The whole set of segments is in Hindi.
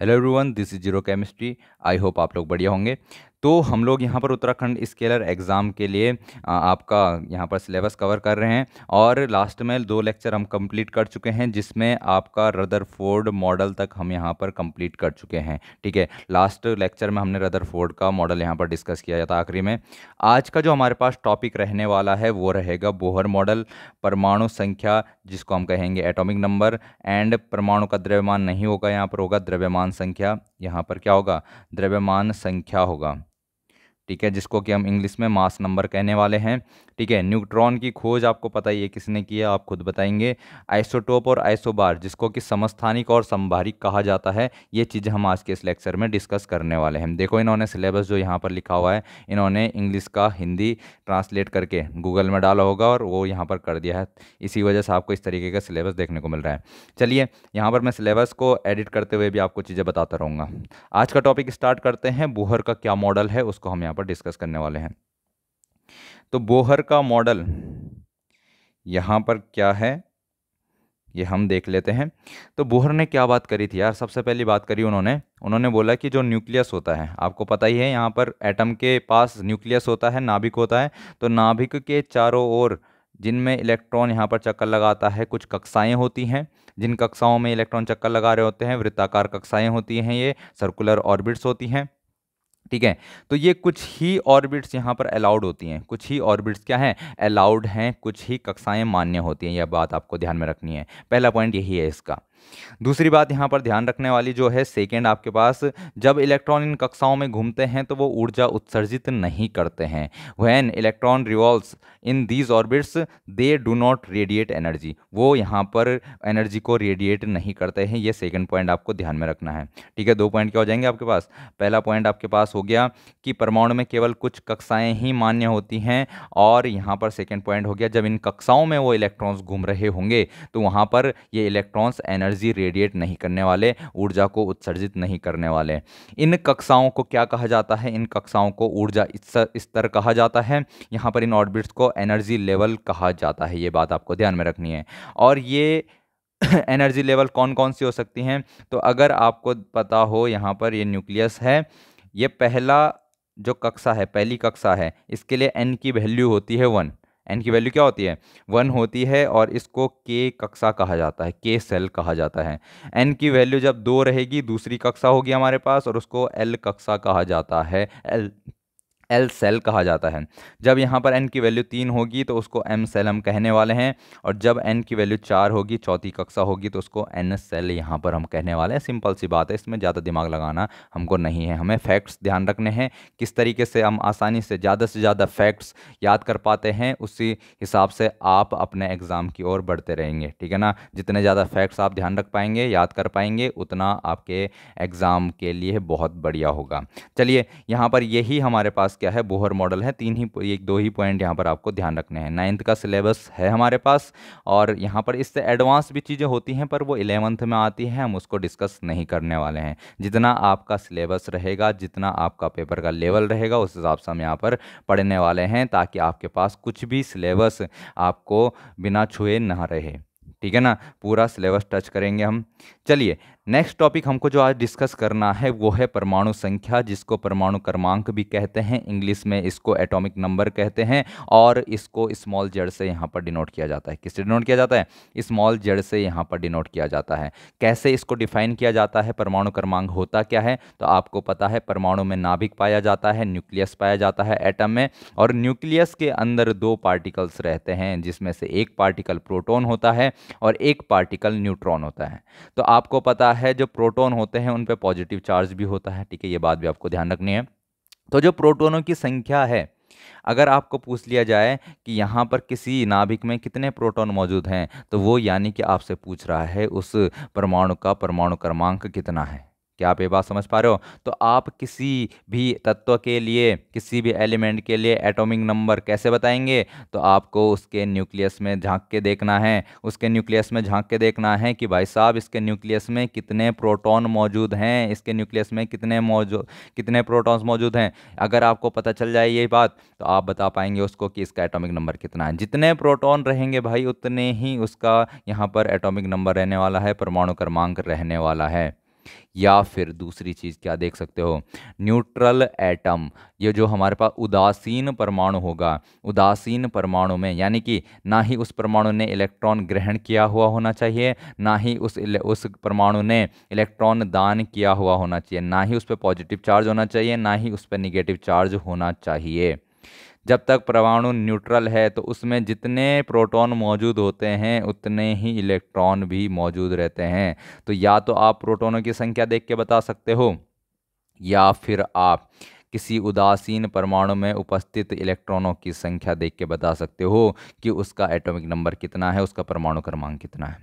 hello everyone this is zero chemistry I hope आप लोग बढ़िया होंगे तो हम लोग यहाँ पर उत्तराखंड स्केलर एग्ज़ाम के लिए आपका यहाँ पर सिलेबस कवर कर रहे हैं और लास्ट में दो लेक्चर हम कंप्लीट कर चुके हैं जिसमें आपका फोर्ड मॉडल तक हम यहाँ पर कंप्लीट कर चुके हैं ठीक है लास्ट लेक्चर में हमने फोर्ड का मॉडल यहाँ पर डिस्कस किया था आखिरी में आज का जो हमारे पास टॉपिक रहने वाला है वो रहेगा बोहर मॉडल परमाणु संख्या जिसको हम कहेंगे एटोमिक नंबर एंड परमाणु का द्रव्यमान नहीं होगा यहाँ पर होगा द्रव्यमान संख्या यहाँ पर क्या होगा द्रव्यमान संख्या होगा ठीक है जिसको कि हम इंग्लिश में मास नंबर कहने वाले हैं ठीक है न्यूट्रॉन की खोज आपको पता ही है किसने किया आप खुद बताएंगे आइसोटोप और आइसोबार जिसको कि समस्थानिक और संभारिक कहा जाता है ये चीज़ हम आज के इस लेक्चर में डिस्कस करने वाले हैं देखो इन्होंने सिलेबस जो यहाँ पर लिखा हुआ है इन्होंने इंग्लिश का हिंदी ट्रांसलेट करके गूगल में डाला होगा और वो यहाँ पर कर दिया है इसी वजह से आपको इस तरीके का सिलेबस देखने को मिल रहा है चलिए यहाँ पर मैं सिलेबस को एडिट करते हुए भी आपको चीज़ें बताता रहूँगा आज का टॉपिक स्टार्ट करते हैं बुहर का क्या मॉडल है उसको हम यहाँ पर डिस्कस करने वाले हैं तो बोहर का मॉडल यहाँ पर क्या है ये हम देख लेते हैं तो बोहर ने क्या बात करी थी यार सबसे पहली बात करी उन्होंने उन्होंने बोला कि जो न्यूक्लियस होता है आपको पता ही है यहाँ पर एटम के पास न्यूक्लियस होता है नाभिक होता है तो नाभिक के चारों ओर जिनमें इलेक्ट्रॉन यहाँ पर चक्कर लगाता है कुछ कक्षाएँ होती हैं जिन कक्षाओं में इलेक्ट्रॉन चक्कर लगा रहे होते हैं वृत्ताकार कक्षाएँ होती हैं ये सर्कुलर ऑर्बिट्स होती हैं ठीक है तो ये कुछ ही ऑर्बिट्स यहाँ पर अलाउड होती हैं कुछ ही ऑर्बिट्स क्या हैं अलाउड हैं कुछ ही कक्षाएं मान्य होती हैं यह बात आपको ध्यान में रखनी है पहला पॉइंट यही है इसका दूसरी बात यहाँ पर ध्यान रखने वाली जो है सेकेंड आपके पास जब इलेक्ट्रॉन इन कक्षाओं में घूमते हैं तो वो ऊर्जा उत्सर्जित नहीं करते हैं when electron revolves in these orbits they do not radiate energy वो यहाँ पर एनर्जी को रेडिएट नहीं करते हैं ये सेकेंड पॉइंट आपको ध्यान में रखना है ठीक है दो पॉइंट क्या हो जाएंगे आपके पास पहला पॉइंट आपके पास हो गया कि परमाणु में केवल कुछ कक्षाएँ ही मान्य होती हैं और यहाँ पर सेकेंड पॉइंट हो गया जब इन कक्षाओं में वो इलेक्ट्रॉन्स घूम रहे होंगे तो वहाँ पर ये इलेक्ट्रॉन्स एनर्जी एनर्जी रेडिएट नहीं करने वाले ऊर्जा को उत्सर्जित नहीं करने वाले इन कक्षाओं को क्या कहा जाता है इन कक्षाओं को ऊर्जा स्तर कहा जाता है यहाँ पर इन ऑर्बिट्स को एनर्जी लेवल कहा जाता है ये बात आपको ध्यान में रखनी है और ये एनर्जी लेवल कौन कौन सी हो सकती हैं तो अगर आपको पता हो यहाँ पर ये न्यूक्लियस है ये पहला जो कक्षा है पहली कक्षा है इसके लिए एन की वैल्यू होती है वन एन की वैल्यू क्या होती है वन होती है और इसको के कक्षा कहा जाता है के सेल कहा जाता है एन की वैल्यू जब दो रहेगी दूसरी कक्षा होगी हमारे पास और उसको एल कक्षा कहा जाता है एल एल सेल कहा जाता है जब यहाँ पर एन की वैल्यू तीन होगी तो उसको एम सेल हम कहने वाले हैं और जब एन की वैल्यू चार होगी चौथी कक्षा होगी तो उसको एन सेल यहाँ पर हम कहने वाले हैं सिंपल सी बात है इसमें ज़्यादा दिमाग लगाना हमको नहीं है हमें फैक्ट्स ध्यान रखने हैं किस तरीके से हम आसानी से ज़्यादा से ज़्यादा फैक्ट्स याद कर पाते हैं उसी हिसाब से आप अपने एग्ज़ाम की ओर बढ़ते रहेंगे ठीक है ना जितने ज़्यादा फैक्ट्स आप ध्यान रख पाएंगे याद कर पाएंगे उतना आपके एग्ज़ाम के लिए बहुत बढ़िया होगा चलिए यहाँ पर यही हमारे पास क्या है बोहर मॉडल है तीन ही एक दो ही पॉइंट यहाँ पर आपको ध्यान रखने हैं नाइन्थ का सिलेबस है हमारे पास और यहाँ पर इससे एडवांस भी चीज़ें होती हैं पर वो इलेवंथ में आती हैं हम उसको डिस्कस नहीं करने वाले हैं जितना आपका सिलेबस रहेगा जितना आपका पेपर का लेवल रहेगा उस हिसाब से हम यहाँ पर पढ़ने वाले हैं ताकि आपके पास कुछ भी सिलेबस आपको बिना छुए ना रहे ठीक है ना पूरा सिलेबस टच करेंगे हम चलिए नेक्स्ट टॉपिक हमको जो आज डिस्कस करना है वो है परमाणु संख्या जिसको परमाणु क्रमांक भी कहते हैं इंग्लिश में इसको एटॉमिक नंबर कहते हैं और इसको स्मॉल जड़ से यहाँ पर डिनोट किया जाता है किससे डिनोट किया जाता है स्मॉल जड़ से यहाँ पर डिनोट किया जाता है कैसे इसको डिफाइन किया जाता है परमाणु क्रमांक होता क्या है तो आपको पता है परमाणु में नाभिक पाया जाता है न्यूक्लियस पाया जाता है एटम में और न्यूक्लियस के अंदर दो पार्टिकल्स रहते हैं जिसमें से एक पार्टिकल प्रोटोन होता है और एक पार्टिकल न्यूट्रॉन होता है तो आपको पता है जो प्रोटोन होते हैं उन पर पॉजिटिव चार्ज भी होता है ठीक है ये बात भी आपको ध्यान रखनी है तो जो प्रोटोनों की संख्या है अगर आपको पूछ लिया जाए कि यहाँ पर किसी नाभिक में कितने प्रोटॉन मौजूद हैं तो वो यानी कि आपसे पूछ रहा है उस परमाणु का परमाणु क्रमांक कितना है क्या आप ये बात समझ पा रहे हो तो आप किसी भी तत्व के लिए किसी भी एलिमेंट के लिए एटॉमिक नंबर कैसे बताएंगे तो आपको उसके न्यूक्लियस में झांक के देखना है उसके न्यूक्लियस में झांक के देखना है कि भाई साहब इसके न्यूक्लियस में कितने प्रोटॉन मौजूद हैं इसके न्यूक्लियस में कितने मौजूद कितने प्रोटॉन्स मौजूद हैं अगर आपको पता चल जाए ये बात तो आप बता पाएंगे उसको कि इसका एटोमिक नंबर कितना है जितने प्रोटोन रहेंगे भाई उतने ही उसका यहाँ पर एटोमिक नंबर रहने वाला है परमाणु क्रमांक रहने वाला है या फिर दूसरी चीज़ क्या देख सकते हो न्यूट्रल एटम ये जो हमारे पास उदासीन परमाणु होगा उदासीन परमाणु में यानी कि ना ही उस परमाणु ने इलेक्ट्रॉन ग्रहण किया हुआ होना चाहिए ना ही उस उस परमाणु ने इलेक्ट्रॉन दान किया हुआ होना चाहिए ना ही उस पर पॉजिटिव चार्ज होना चाहिए ना ही उस पर निगेटिव चार्ज होना चाहिए जब तक परमाणु न्यूट्रल है तो उसमें जितने प्रोटॉन मौजूद होते हैं उतने ही इलेक्ट्रॉन भी मौजूद रहते हैं तो या तो आप प्रोटॉनों की संख्या देख के बता सकते हो या फिर आप किसी उदासीन परमाणु में उपस्थित इलेक्ट्रॉनों की संख्या देख के बता सकते हो कि उसका एटॉमिक नंबर कितना है उसका परमाणु क्रमांक कितना है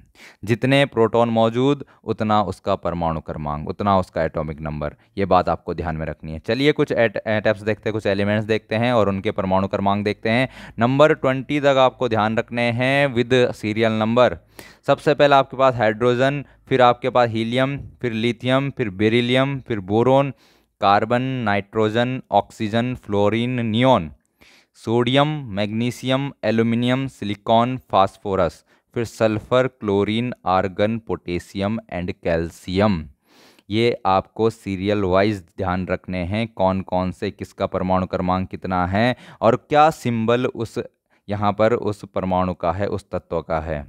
जितने प्रोटॉन मौजूद उतना उसका परमाणु क्रमांक उतना उसका एटॉमिक नंबर ये बात आपको ध्यान में रखनी है चलिए कुछ एटप्स देखते हैं कुछ एलिमेंट्स देखते हैं और उनके परमाणु क्रमांक देखते हैं नंबर ट्वेंटी तक आपको ध्यान रखने हैं विद सीरियल नंबर सबसे पहले आपके पास हाइड्रोजन फिर आपके पास हीलियम फिर लिथियम फिर बेरिलियम फिर boron carbon nitrogen oxygen fluorine neon sodium magnesium aluminium silicon phosphorus फिर sulphur chlorine argon potassium and calcium ये आपको सीरियल वाइज ध्यान रखने हैं कौन कौन से किसका परमाणु क्रमांक कितना है और क्या सिंबल उस यहाँ पर उस परमाणु का है उस तत्व का है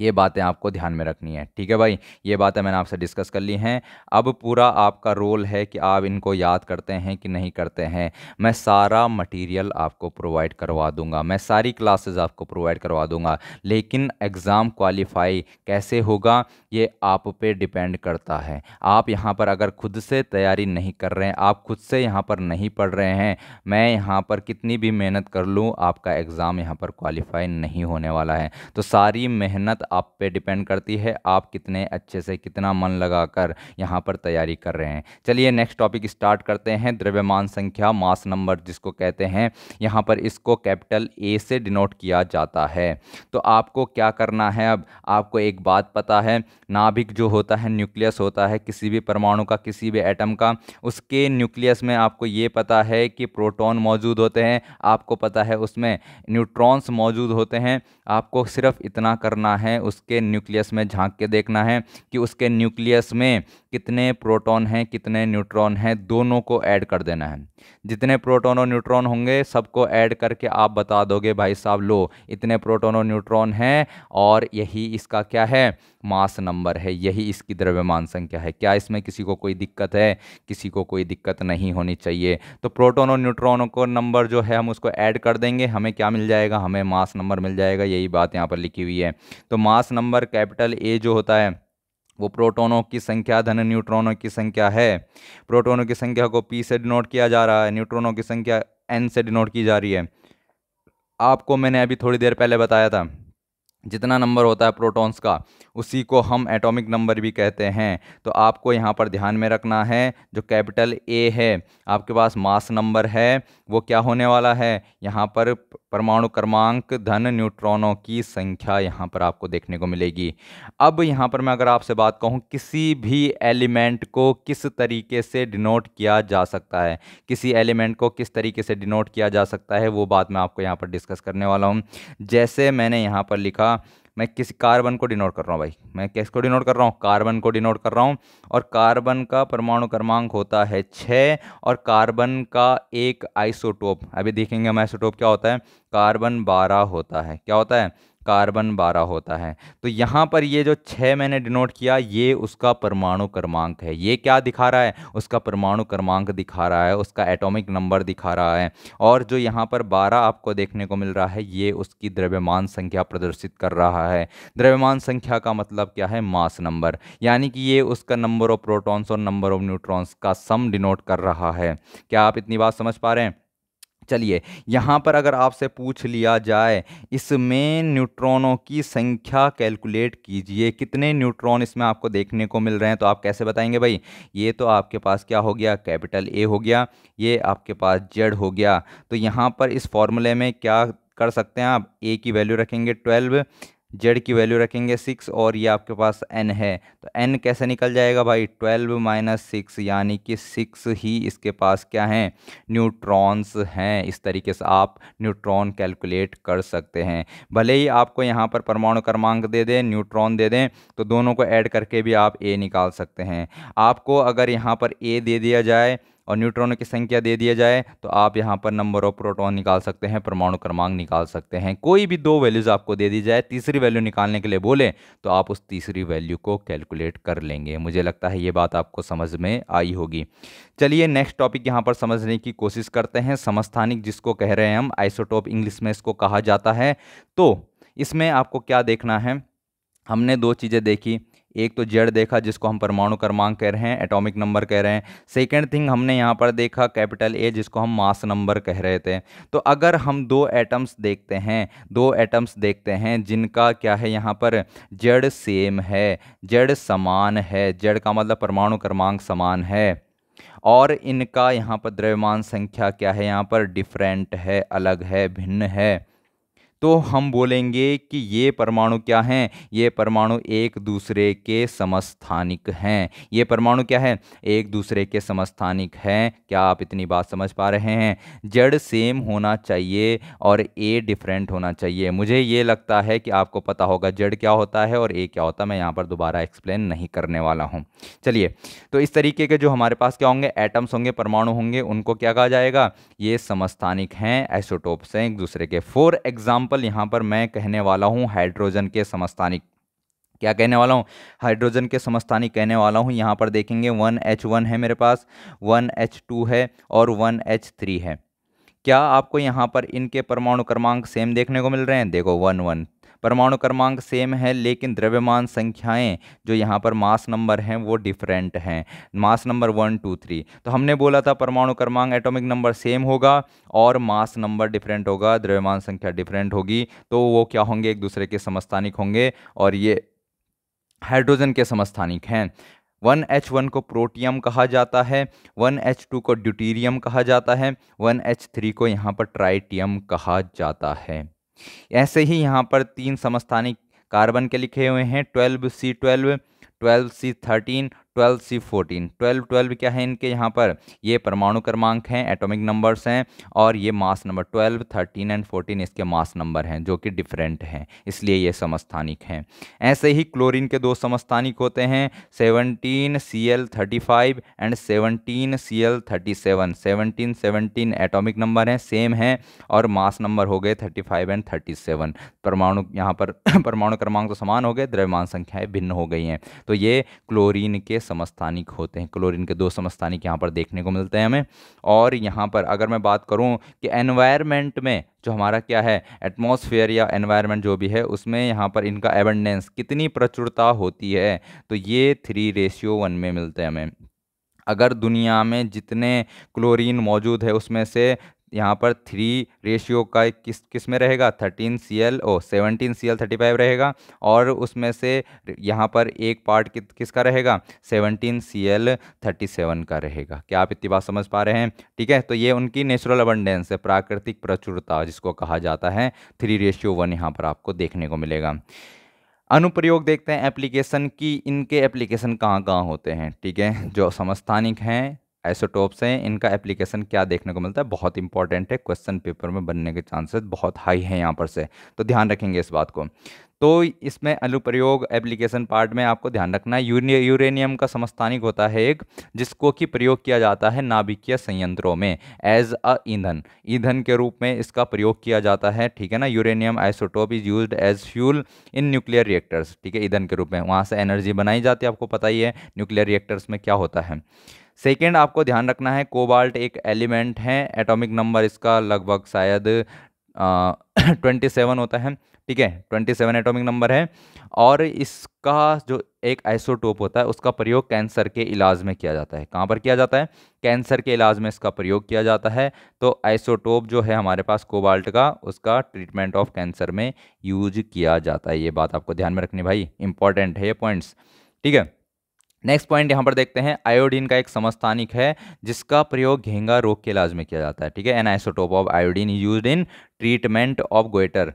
ये बातें आपको ध्यान में रखनी है ठीक है भाई ये बातें मैंने आपसे डिस्कस कर ली हैं अब पूरा आपका रोल है कि आप इनको याद करते हैं कि नहीं करते हैं मैं सारा मटेरियल आपको प्रोवाइड करवा दूंगा मैं सारी क्लासेस आपको प्रोवाइड करवा दूंगा लेकिन एग्ज़ाम क्वालिफाई कैसे होगा ये आप पे डिपेंड करता है आप यहाँ पर अगर खुद से तैयारी नहीं कर रहे हैं आप खुद से यहाँ पर नहीं पढ़ रहे हैं मैं यहाँ पर कितनी भी मेहनत कर लूँ आपका एग्ज़ाम यहाँ पर क्वालिफाई नहीं होने वाला है तो सारी मेहनत आप पे डिपेंड करती है आप कितने अच्छे से कितना मन लगाकर यहाँ पर तैयारी कर रहे हैं चलिए नेक्स्ट टॉपिक स्टार्ट करते हैं द्रव्यमान संख्या मास नंबर जिसको कहते हैं यहाँ पर इसको कैपिटल ए से डिनोट किया जाता है तो आपको क्या करना है अब आपको एक बात पता है नाभिक जो होता है न्यूक्लियस होता है किसी भी परमाणु का किसी भी एटम का उसके न्यूक्लियस में आपको ये पता है कि प्रोटॉन मौजूद होते हैं आपको पता है उसमें न्यूट्रॉन्स मौजूद होते हैं आपको सिर्फ इतना करना है है उसके न्यूक्लियस में झांक के देखना है कि उसके न्यूक्लियस में कितने प्रोटॉन हैं कितने न्यूट्रॉन हैं दोनों को ऐड कर देना है जितने प्रोटॉन और न्यूट्रॉन होंगे सबको ऐड करके आप बता दोगे भाई साहब लो इतने प्रोटॉन और न्यूट्रॉन हैं और यही इसका क्या है मास नंबर है यही इसकी द्रव्यमान संख्या है क्या इसमें किसी को कोई दिक्कत है किसी को कोई दिक्कत नहीं होनी चाहिए तो प्रोटोन और न्यूट्रॉनों को नंबर जो है हम उसको ऐड कर देंगे हमें क्या मिल जाएगा हमें मास नंबर मिल जाएगा यही बात यहाँ पर लिखी हुई है तो मास नंबर कैपिटल ए जो होता है वो प्रोटोनों की संख्या धन न्यूट्रॉनों की संख्या है प्रोटोनों की संख्या को पी से डिनोट किया जा रहा है न्यूट्रॉनों की संख्या एन से डिनोट की जा रही है आपको मैंने अभी थोड़ी देर पहले बताया था जितना नंबर होता है प्रोटॉन्स का उसी को हम एटॉमिक नंबर भी कहते हैं तो आपको यहाँ पर ध्यान में रखना है जो कैपिटल ए है आपके पास मास नंबर है वो क्या होने वाला है यहाँ पर परमाणु क्रमांक धन न्यूट्रॉनों की संख्या यहाँ पर आपको देखने को मिलेगी अब यहाँ पर मैं अगर आपसे बात कहूँ किसी भी एलिमेंट को किस तरीके से डिनोट किया जा सकता है किसी एलिमेंट को किस तरीके से डिनोट किया जा सकता है वो बात मैं आपको यहाँ पर डिस्कस करने वाला हूँ जैसे मैंने यहाँ पर लिखा मैं किस कार्बन को डिनोट कर रहा हूँ भाई मैं किस को डिनोट कर रहा हूँ कार्बन को डिनोट कर रहा हूँ और कार्बन का परमाणु क्रमांक होता है छः और कार्बन का एक आइसोटोप अभी देखेंगे हम आइसोटोप क्या होता है कार्बन बारह होता है क्या होता है कार्बन बारह होता है तो यहाँ पर ये जो छः मैंने डिनोट किया ये उसका परमाणु क्रमांक है ये क्या दिखा रहा है उसका परमाणु क्रमांक दिखा रहा है उसका एटॉमिक नंबर दिखा रहा है और जो यहाँ पर बारह आपको देखने को मिल रहा है ये उसकी द्रव्यमान संख्या प्रदर्शित कर रहा है द्रव्यमान संख्या का मतलब क्या है मास नंबर यानी कि ये उसका नंबर ऑफ प्रोटॉन्स और नंबर ऑफ न्यूट्रॉन्स का सम डिनोट कर रहा है क्या आप इतनी बात समझ पा रहे हैं चलिए यहाँ पर अगर आपसे पूछ लिया जाए इसमें न्यूट्रॉनों की संख्या कैलकुलेट कीजिए कितने न्यूट्रॉन इसमें आपको देखने को मिल रहे हैं तो आप कैसे बताएंगे भाई ये तो आपके पास क्या हो गया कैपिटल ए हो गया ये आपके पास जेड हो गया तो यहाँ पर इस फॉर्मूले में क्या कर सकते हैं आप ए की वैल्यू रखेंगे ट्वेल्व जेड की वैल्यू रखेंगे सिक्स और ये आपके पास एन है तो एन कैसे निकल जाएगा भाई ट्वेल्व माइनस सिक्स यानी कि सिक्स ही इसके पास क्या हैं न्यूट्रॉन्स हैं इस तरीके से आप न्यूट्रॉन कैलकुलेट कर सकते हैं भले ही आपको यहाँ पर परमाणु क्रमांक दे दें न्यूट्रॉन दे दें तो दोनों को ऐड करके भी आप ए निकाल सकते हैं आपको अगर यहाँ पर ए दे दिया जाए और न्यूट्रॉनों की संख्या दे दिया जाए तो आप यहाँ पर नंबर ऑफ प्रोटॉन निकाल सकते हैं परमाणु क्रमांक निकाल सकते हैं कोई भी दो वैल्यूज़ आपको दे दी जाए तीसरी वैल्यू निकालने के लिए बोले तो आप उस तीसरी वैल्यू को कैलकुलेट कर लेंगे मुझे लगता है ये बात आपको समझ में आई होगी चलिए नेक्स्ट टॉपिक यहाँ पर समझने की कोशिश करते हैं समस्थानिक जिसको कह रहे हैं हम आइसोटोप इंग्लिश में इसको कहा जाता है तो इसमें आपको क्या देखना है हमने दो चीज़ें देखी एक तो जेड देखा जिसको हम परमाणु क्रमांक कह रहे हैं एटॉमिक नंबर कह रहे हैं सेकेंड थिंग हमने यहाँ पर देखा कैपिटल ए जिसको हम मास नंबर कह रहे थे तो अगर हम दो एटम्स देखते हैं दो एटम्स देखते हैं जिनका क्या है यहाँ पर जड़ सेम है जड़ समान है जड़ का मतलब परमाणु क्रमांक समान है और इनका यहाँ पर द्रव्यमान संख्या क्या है यहाँ पर डिफरेंट है अलग है भिन्न है तो हम बोलेंगे कि ये परमाणु क्या हैं ये परमाणु एक दूसरे के समस्थानिक हैं ये परमाणु क्या है एक दूसरे के समस्थानिक हैं क्या आप इतनी बात समझ पा रहे हैं जड़ सेम होना चाहिए और ए डिफरेंट होना चाहिए मुझे ये लगता है कि आपको पता होगा जड़ क्या होता है और ए क्या होता है मैं यहाँ पर दोबारा एक्सप्लेन नहीं करने वाला हूँ चलिए तो इस तरीके के जो हमारे पास क्या होंगे एटम्स होंगे परमाणु होंगे उनको क्या कहा जाएगा ये समस्थानिक हैं एसोटोप्स हैं एक दूसरे के फॉर एग्जाम्पल एग्जाम्पल यहाँ पर मैं कहने वाला हूँ हाइड्रोजन के समस्थानिक क्या कहने वाला हूँ हाइड्रोजन के समस्थानी कहने वाला हूँ यहाँ पर देखेंगे वन एच वन है मेरे पास वन एच टू है और वन एच थ्री है क्या आपको यहाँ पर इनके परमाणु क्रमांक सेम देखने को मिल रहे हैं देखो वन वन परमाणु क्रमांक सेम है लेकिन द्रव्यमान संख्याएं जो यहाँ पर मास नंबर हैं वो डिफरेंट हैं mass number one two three तो हमने बोला था परमाणु क्रमांक एटॉमिक नंबर सेम होगा और मास नंबर डिफरेंट होगा द्रव्यमान संख्या डिफरेंट होगी तो वो क्या होंगे एक दूसरे के समस्थानिक होंगे और ये हाइड्रोजन के समस्थानिक हैं वन एच वन को प्रोटियम कहा जाता है वन एच टू को ड्यूटीरियम कहा जाता है वन एच थ्री को यहाँ पर ट्राइटियम कहा जाता है ऐसे ही यहाँ पर तीन समस्थानिक कार्बन के लिखे हुए हैं twelve C twelve twelve C thirteen twelve C fourteen twelve twelve क्या है इनके यहाँ पर ये परमाणु क्रमांक हैं एटॉमिक नंबर्स हैं और ये mass number twelve thirteen and fourteen इसके मास नंबर हैं जो कि डिफरेंट हैं इसलिए ये समस्थानिक हैं ऐसे ही क्लोरीन के दो समस्थानिक होते हैं seventeen C L thirty five and seventeen C L thirty seven seventeen seventeen atomic number हैं सेम हैं और मास नंबर हो गए thirty five and thirty seven परमाणु यहाँ पर परमाणु क्रमांक तो समान हो गए द्रव्यमान संख्याएँ भिन्न हो गई हैं तो ये क्लोरीन के समस्थानिक होते हैं क्लोरीन के दो समस्थानिक यहाँ पर देखने को मिलते हैं हमें और यहाँ पर अगर मैं बात करूँ कि एनवायरमेंट में जो हमारा क्या है एटमॉस्फेयर या एनवायरमेंट जो भी है उसमें यहाँ पर इनका एवेंडेंस कितनी प्रचुरता होती है तो ये थ्री रेशियो वन में मिलते हैं हमें अगर दुनिया में जितने क्लोरीन मौजूद है उसमें से यहाँ पर थ्री रेशियो का किस किस में रहेगा thirteen C L O seventeen C L thirty five रहेगा और उसमें से यहाँ पर एक पार्ट कि, किसका रहेगा seventeen C L thirty seven का रहेगा क्या आप इतनी बात समझ पा रहे हैं ठीक है तो ये उनकी नेचुरल अबंडेंस है प्राकृतिक प्रचुरता जिसको कहा जाता है थ्री रेशियो वन यहाँ पर आपको देखने को मिलेगा अनुप्रयोग देखते हैं एप्लीकेशन की इनके एप्लीकेशन कहाँ कहाँ होते हैं ठीक है जो समस्थानिक हैं आइसोटोप्स हैं इनका एप्लीकेशन क्या देखने को मिलता है बहुत इंपॉर्टेंट है क्वेश्चन पेपर में बनने के चांसेस बहुत हाई हैं यहाँ पर से तो ध्यान रखेंगे इस बात को तो इसमें अनुप्रयोग एप्लीकेशन पार्ट में आपको ध्यान रखना है यूरेनियम का समस्थानिक होता है एक जिसको कि प्रयोग किया जाता है नाभिकीय संयंत्रों में एज अ ईंधन ईंधन के रूप में इसका प्रयोग किया जाता है ठीक है ना uranium isotope is use as fuel in nuclear reactors ठीक है ईंधन के रूप में वहाँ से एनर्जी बनाई जाती है आपको पता ही है न्यूक्लियर रिएक्टर्स में क्या होता है सेकेंड आपको ध्यान रखना है कोबाल्ट एक एलिमेंट है एटॉमिक नंबर इसका लगभग शायद ट्वेंटी सेवन होता है ठीक है ट्वेंटी सेवन एटोमिक नंबर है और इसका जो एक आइसोटोप होता है उसका प्रयोग कैंसर के इलाज में किया जाता है कहाँ पर किया जाता है कैंसर के इलाज में इसका प्रयोग किया जाता है तो आइसोटोप जो है हमारे पास कोबाल्ट का उसका ट्रीटमेंट ऑफ कैंसर में यूज किया जाता है ये बात आपको ध्यान में रखनी भाई इंपॉर्टेंट है ये पॉइंट्स ठीक है नेक्स्ट पॉइंट यहाँ पर देखते हैं आयोडीन का एक समस्थानिक है जिसका प्रयोग घेंगा रोग के इलाज में किया जाता है ठीक है an isotope of iodine use in treatment of goitre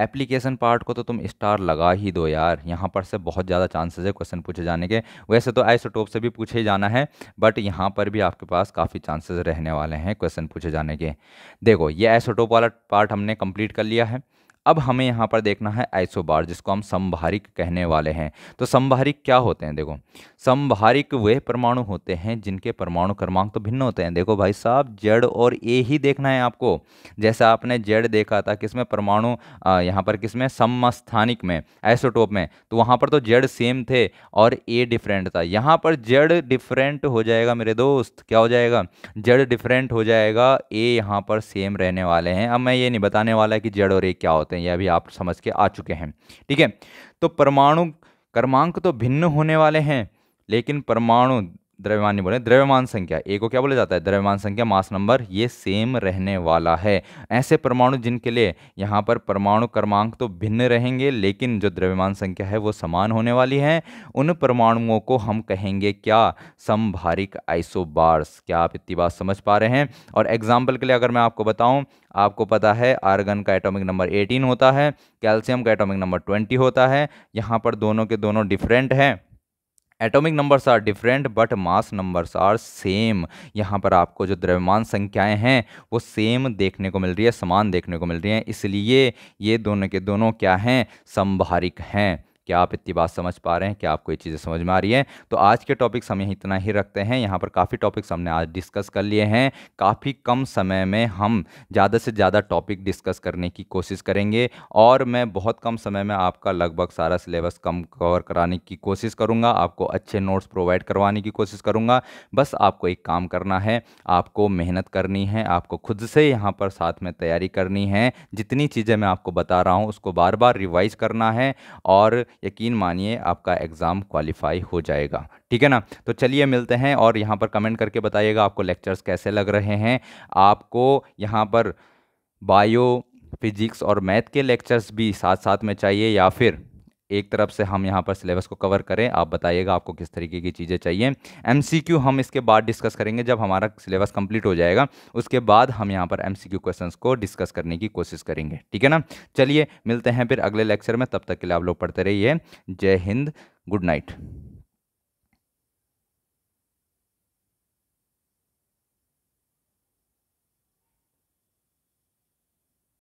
application part को तो तुम स्टार लगा ही दो यार यहाँ पर से बहुत ज़्यादा चांसेस है क्वेश्चन पूछे जाने के वैसे तो आइसोटोप से भी पूछे ही जाना है बट यहाँ पर भी आपके पास काफ़ी चांसेस रहने वाले हैं क्वेश्चन पूछे जाने के देखो ये आइसोटोप वाला पार्ट हमने कंप्लीट कर लिया है अब हमें यहाँ पर देखना है आइसोबार जिसको हम संभारिक कहने वाले हैं तो संभारिक क्या होते हैं देखो संभारिक वे परमाणु होते हैं जिनके परमाणु क्रमांक तो भिन्न होते हैं देखो भाई साहब जड़ और ए ही देखना है आपको जैसा आपने जड़ देखा था किसमें परमाणु यहाँ पर किसमें समस्थानिक में आइसोटोप में तो वहाँ पर तो जड़ सेम थे और ए डिफरेंट था यहाँ पर जड़ डिफरेंट हो जाएगा मेरे दोस्त क्या हो जाएगा जड़ डिफरेंट हो जाएगा ए यहाँ पर सेम रहने वाले हैं अब मैं ये नहीं बताने वाला कि जड़ और ए क्या होता बातें यह भी आप समझ के आ चुके हैं ठीक है तो परमाणु क्रमांक तो भिन्न होने वाले हैं लेकिन परमाणु द्रव्यमान नहीं बोले द्रव्यमान संख्या ए को क्या बोला जाता है द्रव्यमान संख्या मास नंबर ये सेम रहने वाला है ऐसे परमाणु जिनके लिए यहाँ पर परमाणु क्रमांक तो भिन्न रहेंगे लेकिन जो द्रव्यमान संख्या है वो समान होने वाली है उन परमाणुओं को हम कहेंगे क्या संभारिक आइसोबार्स क्या आप इतनी बात समझ पा रहे हैं और एग्जाम्पल के लिए अगर मैं आपको बताऊँ आपको पता है आर्गन का एटॉमिक नंबर 18 होता है कैल्शियम का एटॉमिक नंबर 20 होता है यहाँ पर दोनों के दोनों डिफरेंट हैं atomic numbers are different but mass numbers are same यहाँ पर आपको जो द्रव्यमान संख्याएं हैं वो सेम देखने को मिल रही है समान देखने को मिल रही हैं इसलिए ये दोनों के दोनों क्या हैं संभारिक हैं क्या आप इतनी बात समझ पा रहे हैं क्या आपको ये चीज़ें समझ में आ रही हैं तो आज के टॉपिक्स हम यहीं इतना ही रखते हैं यहाँ पर काफ़ी टॉपिक्स हमने आज डिस्कस कर लिए हैं काफ़ी कम समय में हम ज़्यादा से ज़्यादा टॉपिक डिस्कस करने की कोशिश करेंगे और मैं बहुत कम समय में आपका लगभग सारा सिलेबस कम कवर कराने की कोशिश करूँगा आपको अच्छे नोट्स प्रोवाइड करवाने की कोशिश करूँगा बस आपको एक काम करना है आपको मेहनत करनी है आपको खुद से यहाँ पर साथ में तैयारी करनी है जितनी चीज़ें मैं आपको बता रहा हूँ उसको बार बार रिवाइज करना है और यकीन मानिए आपका एग्ज़ाम क्वालिफाई हो जाएगा ठीक है ना तो चलिए मिलते हैं और यहाँ पर कमेंट करके बताइएगा आपको लेक्चर्स कैसे लग रहे हैं आपको यहाँ पर बायो फिजिक्स और मैथ के लेक्चर्स भी साथ साथ में चाहिए या फिर एक तरफ से हम यहाँ पर सिलेबस को कवर करें आप बताइएगा आपको किस तरीके की चीज़ें चाहिए एम हम इसके बाद डिस्कस करेंगे जब हमारा सिलेबस कंप्लीट हो जाएगा उसके बाद हम यहाँ पर एमसीक्यू क्वेश्चंस को डिस्कस करने की कोशिश करेंगे ठीक है ना चलिए मिलते हैं फिर अगले लेक्चर में तब तक के लिए आप लोग पढ़ते रहिए जय हिंद गुड नाइट